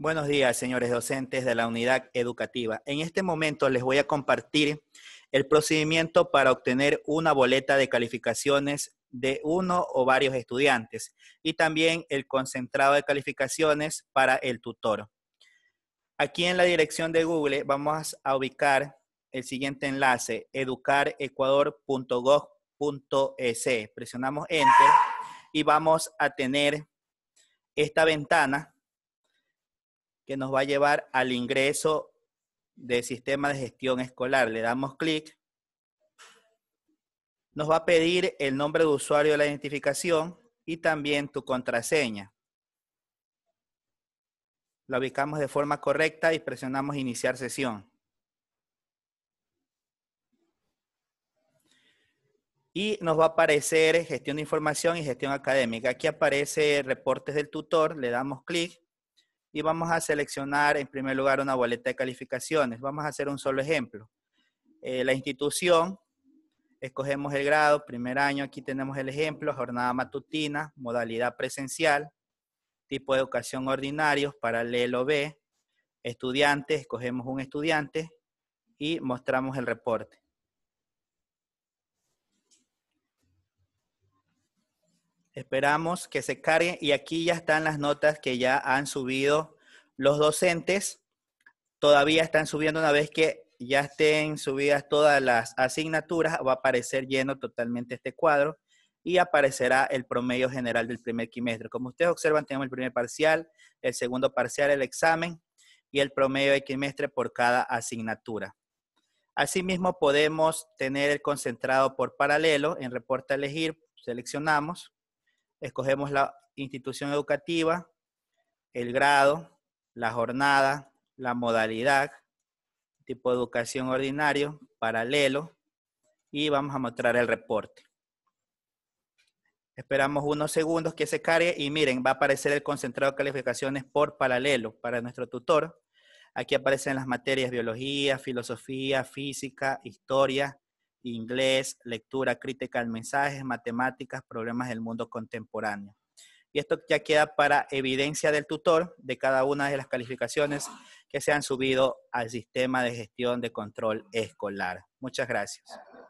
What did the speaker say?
Buenos días, señores docentes de la unidad educativa. En este momento les voy a compartir el procedimiento para obtener una boleta de calificaciones de uno o varios estudiantes y también el concentrado de calificaciones para el tutor. Aquí en la dirección de Google vamos a ubicar el siguiente enlace, educarecuador.gov.es. Presionamos Enter y vamos a tener esta ventana que nos va a llevar al ingreso del sistema de gestión escolar. Le damos clic. Nos va a pedir el nombre de usuario de la identificación y también tu contraseña. La ubicamos de forma correcta y presionamos iniciar sesión. y nos va a aparecer gestión de información y gestión académica. Aquí aparece reportes del tutor, le damos clic y vamos a seleccionar en primer lugar una boleta de calificaciones. Vamos a hacer un solo ejemplo. Eh, la institución, escogemos el grado, primer año, aquí tenemos el ejemplo, jornada matutina, modalidad presencial, tipo de educación ordinarios, paralelo B, estudiantes, escogemos un estudiante y mostramos el reporte. Esperamos que se carguen y aquí ya están las notas que ya han subido los docentes. Todavía están subiendo una vez que ya estén subidas todas las asignaturas, va a aparecer lleno totalmente este cuadro y aparecerá el promedio general del primer quimestre. Como ustedes observan, tenemos el primer parcial, el segundo parcial, el examen y el promedio de quimestre por cada asignatura. Asimismo, podemos tener el concentrado por paralelo en reporte elegir, seleccionamos escogemos la institución educativa, el grado, la jornada, la modalidad, tipo de educación ordinario, paralelo, y vamos a mostrar el reporte. Esperamos unos segundos que se cargue y miren, va a aparecer el concentrado de calificaciones por paralelo para nuestro tutor. Aquí aparecen las materias biología, filosofía, física, historia, inglés, lectura, crítica al mensaje, matemáticas, problemas del mundo contemporáneo. Y esto ya queda para evidencia del tutor de cada una de las calificaciones que se han subido al sistema de gestión de control escolar. Muchas gracias.